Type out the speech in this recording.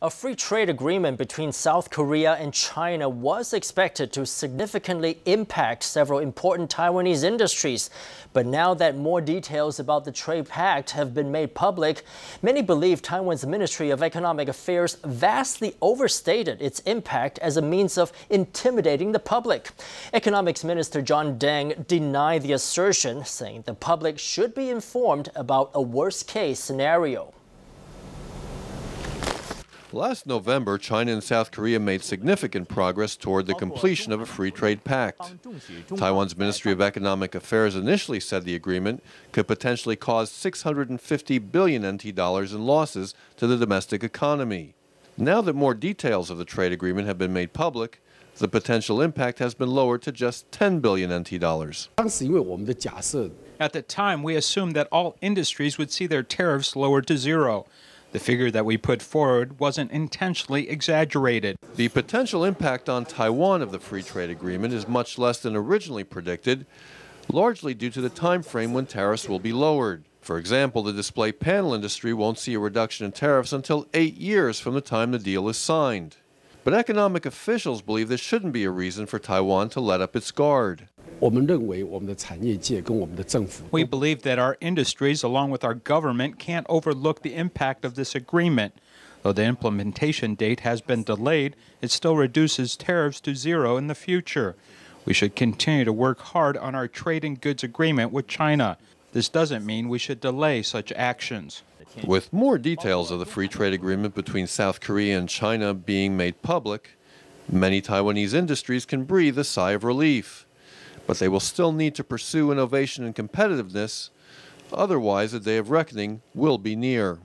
A free trade agreement between South Korea and China was expected to significantly impact several important Taiwanese industries. But now that more details about the trade pact have been made public, many believe Taiwan's Ministry of Economic Affairs vastly overstated its impact as a means of intimidating the public. Economics Minister John Deng denied the assertion, saying the public should be informed about a worst case scenario. Last November, China and South Korea made significant progress toward the completion of a free trade pact. Taiwan's Ministry of Economic Affairs initially said the agreement could potentially cause 650 billion NT dollars in losses to the domestic economy. Now that more details of the trade agreement have been made public, the potential impact has been lowered to just 10 billion NT dollars. At the time, we assumed that all industries would see their tariffs lowered to zero. The figure that we put forward wasn't intentionally exaggerated. The potential impact on Taiwan of the free trade agreement is much less than originally predicted, largely due to the time frame when tariffs will be lowered. For example, the display panel industry won't see a reduction in tariffs until eight years from the time the deal is signed. But economic officials believe this shouldn't be a reason for Taiwan to let up its guard. We believe that our industries, along with our government, can't overlook the impact of this agreement. Though the implementation date has been delayed, it still reduces tariffs to zero in the future. We should continue to work hard on our trade and goods agreement with China. This doesn't mean we should delay such actions. With more details of the free trade agreement between South Korea and China being made public, many Taiwanese industries can breathe a sigh of relief but they will still need to pursue innovation and competitiveness, otherwise, a day of reckoning will be near.